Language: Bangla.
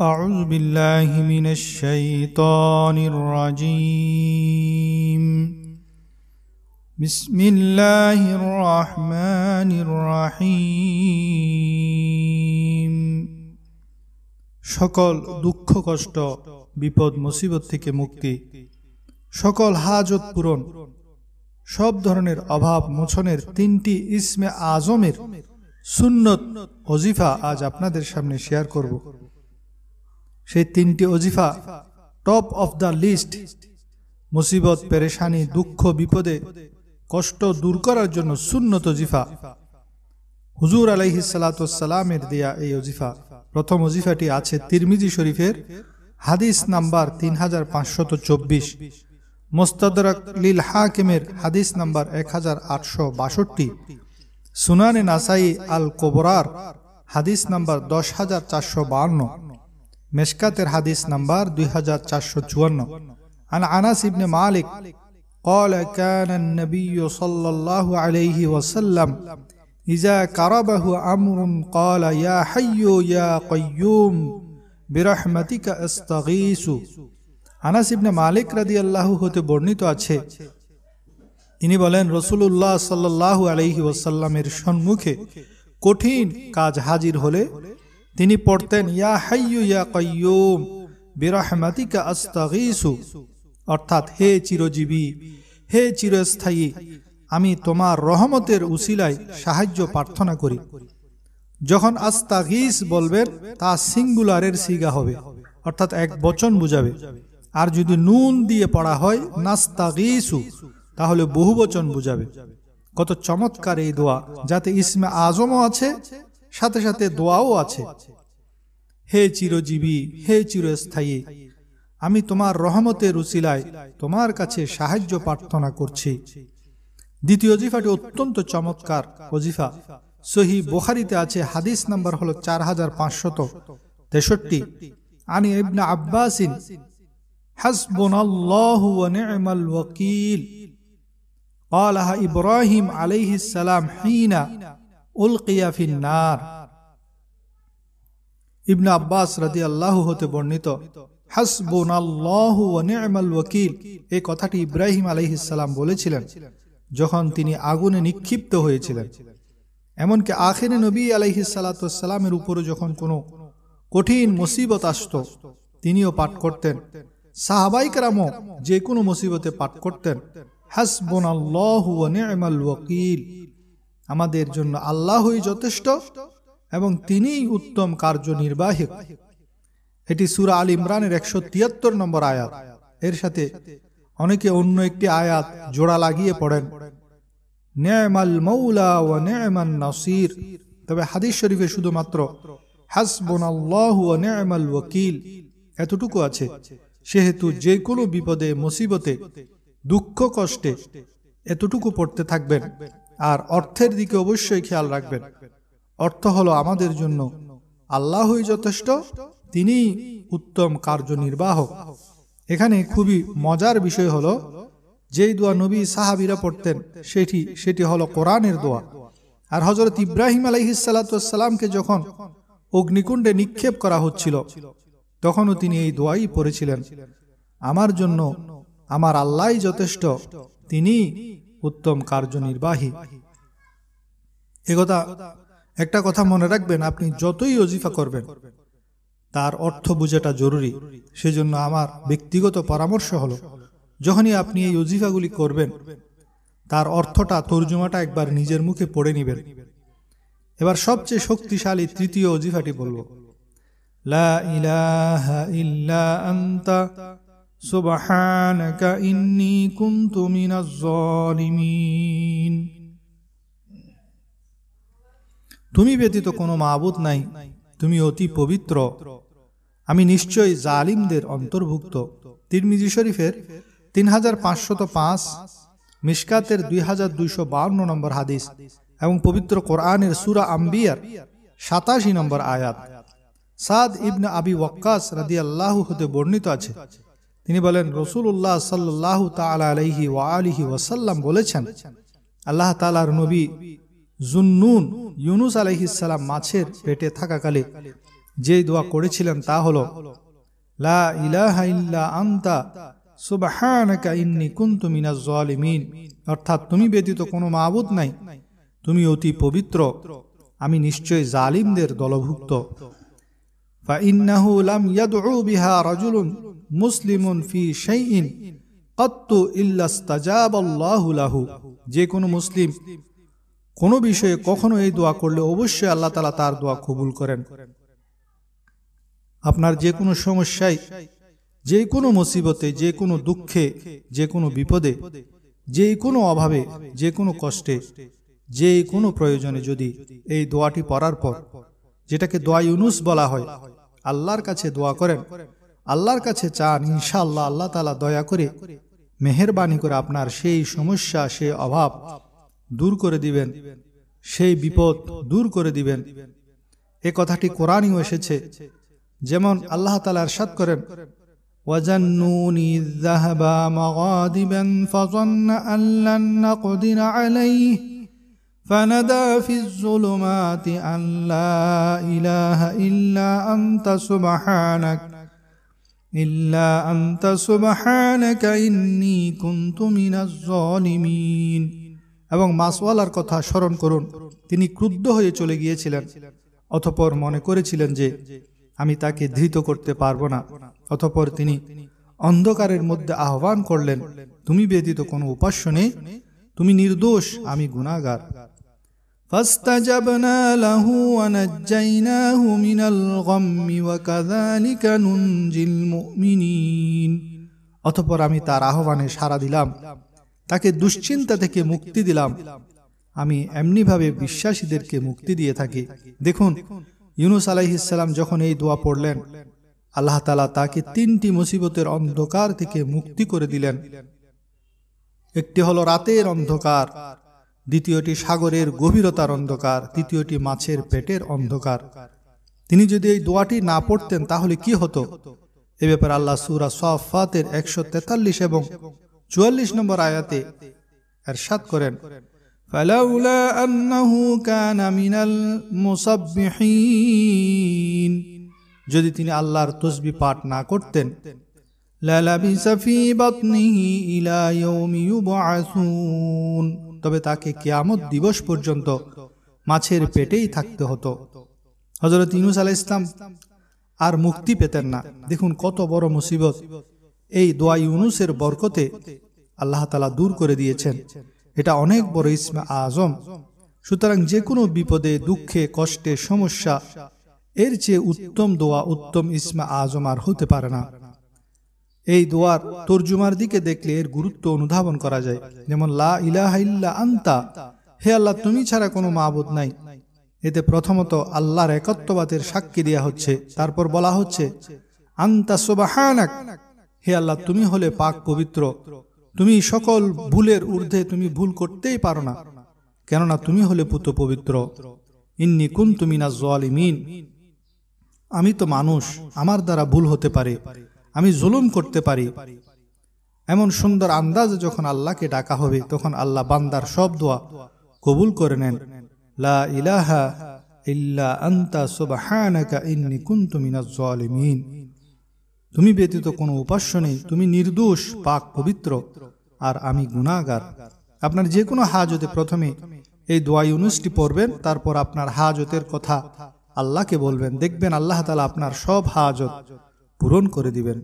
أعوذ بالله من الشيطان الرجيم بسم الله الرحمن الرحيم সকল দুঃখ কষ্ট বিপদ মুসিবত থেকে মুক্তি সকল হাজত পূরণ সব ধরনের অভাব মোছনের তিনটি ইসমে আজমের সুন্নত অজিফা আজ আপনাদের সামনে শেয়ার করব সেই তিনটি অজিফা টপ অফ দ্য লিস্ট মুসিবত পেরেশানি দুঃখ বিপদে কষ্ট দূর করার জন্য সুন্নত অজিফা হুজুর আলাইহি সালাতামের দেয়া এই অজিফা প্রথম অজিফাটি আছে তিরমিজি শরীফের হাদিস নাম্বার তিন হাজার পাঁচশত চব্বিশ মোস্তাদরাক লিল হাকিমের হাদিস নাম্বার এক হাজার আটশো বাষট্টি সুনানে নাসাই আল কোবরার হাদিস নাম্বার দশ হাজার চারশো বাহান্ন মেশকাতের হাদিস নাম্বার দুই হাজার চারশো চুয়ান্ন আন আনাস ইবনে মালিক قال كان النبي صلى الله عليه وسلم إذا قربه أمر قال يا حي يا قيوم برحمتك استغيث আনাস ইবনে মালিক রাদিয়াল্লাহু হতে বর্ণিত আছে তিনি বলেন রাসূলুল্লাহ সাল্লাল্লাহু আলাইহি ওয়াসাল্লামের সম্মুখে কঠিন কাজ হাজির হলে তিনি পড়তেন ইয়া হাইয়ু ইয়া কয়ুম বিরাহমাতিকা আস্তাগীসু অর্থাৎ হে চিরজীবী হে চিরস্থায়ী আমি তোমার রহমতের উসিলায় সাহায্য প্রার্থনা করি যখন আস্তাগিস বলবেন তা সিঙ্গুলারের সিগা হবে অর্থাৎ এক বচন বুঝাবে আর যদি নুন দিয়ে পড়া হয় নাস্তাগিসু তাহলে বহু বচন বুঝাবে কত চমৎকার এই দোয়া যাতে ইসমে আজমও আছে সাথে সাথে দোয়াও আছে হে চিরজীবী হে চিরস্থায়ী আমি তোমার রহমতের উচিলায় তোমার কাছে সাহায্য প্রার্থনা করছি দ্বিতীয় জিফাটি অত্যন্ত চমৎকার অজিফা সহি বোহারিতে আছে হাদিস নাম্বার হল চার হাজার পাঁচশত তেষট্টি আনি ইবনা আব্বাসিন হাসবুনাল্লাহু ওয়া নি'মাল ওয়াকিল قالها إبراهيم عليه السلام حين উল কিয়াফিন নার ইবনে আব্বাস রাজি আল্লাহ হতে বর্ণিত এই কথাটি ইব্রাহিম আলহিসাল্লাম বলেছিলেন যখন তিনি আগুনে নিক্ষিপ্ত হয়েছিলেন এমনকি আখেরে নবী আলহিসাল্লাতামের উপরে যখন কোনো কঠিন মুসিবত আসত তিনিও পাঠ করতেন সাহাবাইকরামও যে কোনো মুসিবতে পাঠ করতেন হাসবোনাল্লাহ ওয়াকিল আমাদের জন্য আল্লাহই যথেষ্ট এবং তিনিই উত্তম কার্যনির্বাহী এটি সুরা আল ইমরানের একশো তিয়াত্তর নম্বর আয়াত এর সাথে অনেকে অন্য একটি আয়াত জোড়া লাগিয়ে পড়েন ন্যায়মাল মৌলা ও ন্যায়মান নসির তবে হাদিস শরীফে শুধুমাত্র হাসবন আল্লাহ ও ন্যায়মাল ওকিল এতটুকু আছে সেহেতু যে কোনো বিপদে মুসিবতে দুঃখ কষ্টে এতটুকু পড়তে থাকবেন আর অর্থের দিকে অবশ্যই খেয়াল রাখবেন অর্থ হলো আমাদের জন্য আল্লাহই যথেষ্ট তিনি উত্তম কার্যনির্বাহক এখানে খুবই মজার বিষয় হলো যেই দোয়া নবী সাহাবিরা পড়তেন সেটি সেটি হলো কোরআনের দোয়া আর হজরত ইব্রাহিম আলহিসাল্লাতামকে যখন অগ্নিকুণ্ডে নিক্ষেপ করা হচ্ছিল তখনও তিনি এই দোয়াই পড়েছিলেন আমার জন্য আমার আল্লাহ যথেষ্ট তিনি উত্তম কার্যনির্বাহী একথা একটা কথা মনে রাখবেন আপনি যতই অজিফা করবেন তার অর্থ বুঝাটা জরুরি সেজন্য আমার ব্যক্তিগত পরামর্শ হলো যখনই আপনি এই অজিফাগুলি করবেন তার অর্থটা তর্জমাটা একবার নিজের মুখে পড়ে নেবেন এবার সবচেয়ে শক্তিশালী তৃতীয় অজিফাটি বলব লা ইলাহা ইল্লা আন্তা سبحانك إني كنت من الظالمين তুমি ব্যতীত কোনো মাবুদ নাই তুমি অতি পবিত্র আমি নিশ্চয়ই জালিমদের অন্তর্ভুক্ত তিরমিজি শরীফের তিন হাজার পাঁচশত পাঁচ মিসকাতের দুই হাজার দুইশো বাউন্ন নম্বর হাদিস এবং পবিত্র কোরআনের সুরা আম্বিয়ার সাতাশি নম্বর আয়াত সাদ ইবনে আবি ওয়াক্কাস রাদি আল্লাহ হতে বর্ণিত আছে তিনি বলেন রসুল উল্লাহ সাল্লাহ তালা আলহি ওয়া আলিহি ওয়াসাল্লাম বলেছেন আল্লাহ তালার নবী জুন্নুন ইউনুস আলহিসাল্লাম মাছের পেটে থাকাকালে যে দোয়া করেছিলেন তা হল লা ইলাহা ইল্লা আন্তা সুবাহানাকা ইন্নি কুন্তু মিনাজ জালিমিন অর্থাৎ তুমি ব্যতীত কোনো মাবুদ নাই তুমি অতি পবিত্র আমি নিশ্চয় জালিমদের দলভুক্ত فإنه لم يدعو بها رجل مسلم في شيء قط إلا استجاب الله له যে কোনো মুসলিম কোনো বিষয়ে কখনো এই দোয়া করলে অবশ্যই আল্লাহ তালা তার দোয়া কবুল করেন আপনার যে কোনো সমস্যায় যে কোনো মুসিবতে যে কোনো দুঃখে যে কোনো বিপদে যে কোনো অভাবে যে কোনো কষ্টে যে কোনো প্রয়োজনে যদি এই দোয়াটি পড়ার পর যেটাকে দোয়া ইউনুস বলা হয় আল্লাহর কাছে দোয়া করেন আল্লাহর কাছে চান ইনশাল্লাহ আল্লাহ তালা দয়া করে মেহরবানি করে আপনার সেই সমস্যা সেই অভাব দূর করে দিবেন সেই বিপদ দূর করে দিবেন এ কথাটি কোরআনও এসেছে যেমন আল্লাহ তালা সাত করেন وَجَنُّونِ الذَّهَبَ ফজন্না فَظَنَّ أَن আলাই فندى في الظلمات أن لا إله إلا أنت سبحانك إلا أنت سبحانك إني كنت من الظالمين এবং মাসওয়ালার কথা স্মরণ করুন তিনি ক্রুদ্ধ হয়ে চলে গিয়েছিলেন অথপর মনে করেছিলেন যে আমি তাকে ধৃত করতে পারবো না অথপর তিনি অন্ধকারের মধ্যে আহ্বান করলেন তুমি ব্যতীত কোনো উপাস্য নেই তুমি নির্দোষ আমি গুণাগার فاستجبنا له ونجيناه من الغم وكذلك ننجي المؤمنين আমি তার আহ্বানে সাড়া দিলাম তাকে দুশ্চিন্তা থেকে মুক্তি দিলাম আমি এমনিভাবে বিশ্বাসীদেরকে মুক্তি দিয়ে থাকি দেখুন ইউনুস আলাইহিসাল্লাম যখন এই দোয়া পড়লেন আল্লাহ তালা তাকে তিনটি মুসিবতের অন্ধকার থেকে মুক্তি করে দিলেন একটি হলো রাতের অন্ধকার দ্বিতীয়টি সাগরের গভীরতার অন্ধকার তৃতীয়টি মাছের পেটের অন্ধকার তিনি যদি এই দোয়াটি না পড়তেন তাহলে কি হতো এ ব্যাপারে আল্লাহ সুরা সফাতের একশো তেতাল্লিশ এবং চুয়াল্লিশ নম্বর আয়াতে সাত করেন যদি তিনি আল্লাহর তসবি পাঠ না করতেন লালাবিসা ফি বাতনিহি ইলা ইয়াউমি ইউবআসুন তবে তাকে কেয়ামত দিবস পর্যন্ত মাছের পেটেই থাকতে হতো হজরত ইনুস আলাহ ইসলাম আর মুক্তি পেতেন না দেখুন কত বড় মুসিবত এই দোয়া ইউনুসের বরকতে আল্লাহ তালা দূর করে দিয়েছেন এটা অনেক বড় ইসমা আজম সুতরাং যে কোনো বিপদে দুঃখে কষ্টে সমস্যা এর চেয়ে উত্তম দোয়া উত্তম ইসমা আজম আর হতে পারে না এই দোয়ার তর্জুমার দিকে দেখলে এর গুরুত্ব অনুধাবন করা যায় যেমন লা ইলাহা ইল্লা আন্তা হে আল্লাহ তুমি ছাড়া কোনো মাহবুদ নাই এতে প্রথমত আল্লাহর একত্ববাদের সাক্ষী দেয়া হচ্ছে তারপর বলা হচ্ছে আন্তা সোবাহানাক হে আল্লাহ তুমি হলে পাক পবিত্র তুমি সকল ভুলের ঊর্ধ্বে তুমি ভুল করতেই পারো না কেননা তুমি হলে পুত পবিত্র ইন্নি কুন তুমি না জল আমি তো মানুষ আমার দ্বারা ভুল হতে পারে আমি জুলুম করতে পারি এমন সুন্দর আন্দাজে যখন আল্লাহকে ডাকা হবে তখন আল্লাহ বান্দার সব দোয়া কবুল করে নেন লা ইলাহা ইল্লা আন্তা সুবহানাকা ইন্নি কুনতু মিনাজ জালিমিন তুমি ব্যতীত কোনো উপাস্য নেই তুমি নির্দোষ পাক পবিত্র আর আমি গুণাগার আপনার যে কোনো হাজতে প্রথমে এই দোয়া ইউনুসটি পড়বেন তারপর আপনার হাজতের কথা আল্লাহকে বলবেন দেখবেন আল্লাহ তালা আপনার সব হাজত পূরণ করে দিবেন